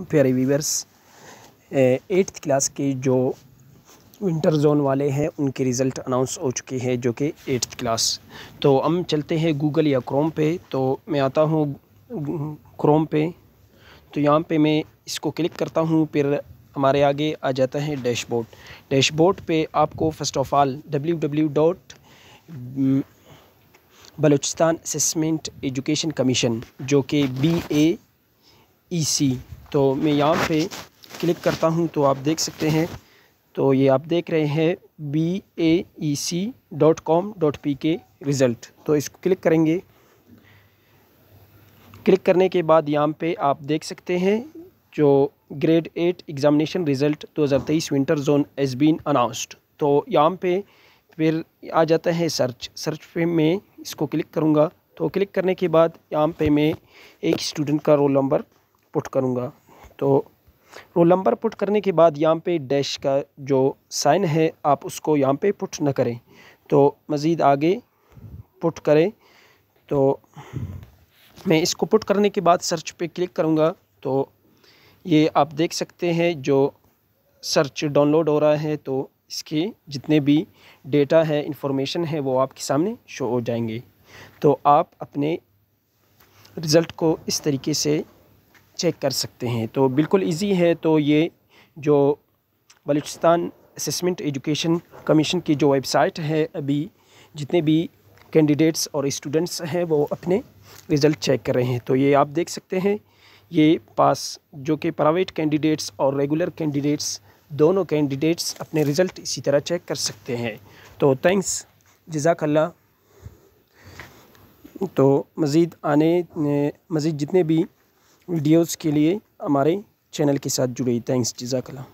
प्यारे viewers eighth class के जो विंटर जोन वाले हैं उनके रिज़ल्ट अनाउंस हो चुके हैं जो कि एट्थ क्लास तो हम चलते हैं गूगल या क्रोम पे तो मैं आता हूँ क्रोम पे तो यहाँ पे मैं इसको क्लिक करता हूँ फिर हमारे आगे आ जाता है डैशबोर्ड डैशबोर्ड पे आपको first of all W W dot Balochistan assessment education commission जो कि बी ए ई सी तो मैं यहाँ पे क्लिक करता हूँ तो आप देख सकते हैं तो ये आप देख रहे हैं B A E C dot com dot P K result तो इसको क्लिक करेंगे क्लिक करने के बाद यहाँ पे आप देख सकते हैं जो grade eight examination result 2023 winter zone has been announced तो यहाँ पे फिर आ जाता है सर्च सर्च पे मैं इसको क्लिक करूँगा तो क्लिक करने के बाद यहाँ पे मैं एक स्टूडेंट का रोल नंबर पुट करूँगा तो रोल नंबर पुट करने के बाद यहाँ पे डैश का जो साइन है आप उसको यहाँ पे पुट न करें तो मज़ीद आगे पुट करें तो मैं इसको पुट करने के बाद सर्च पे क्लिक करूँगा तो ये आप देख सकते हैं जो सर्च डाउनलोड हो रहा है तो इसके जितने भी डेटा है इंफॉर्मेशन है वो आपके सामने शो हो जाएंगे तो आप अपने रिज़ल्ट को इस तरीके से चेक कर सकते हैं तो बिल्कुल इजी है तो ये जो बलूचिस्तान असमेंट एजुकेशन कमीशन की जो वेबसाइट है अभी जितने भी कैंडिडेट्स और स्टूडेंट्स हैं वो अपने रिज़ल्ट चेक कर रहे हैं तो ये आप देख सकते हैं ये पास जो कि प्राइवेट कैंडिडेट्स और रेगुलर कैंडिडेट्स दोनों कैंडिडेट्स अपने रिज़ल्ट इसी तरह चेक कर सकते हैं तो थैंक्स जजाकल्ला तो मज़ीद आने मज़ीद जितने भी वीडियोस के लिए हमारे चैनल के साथ जुड़े थैंक्स जजाकला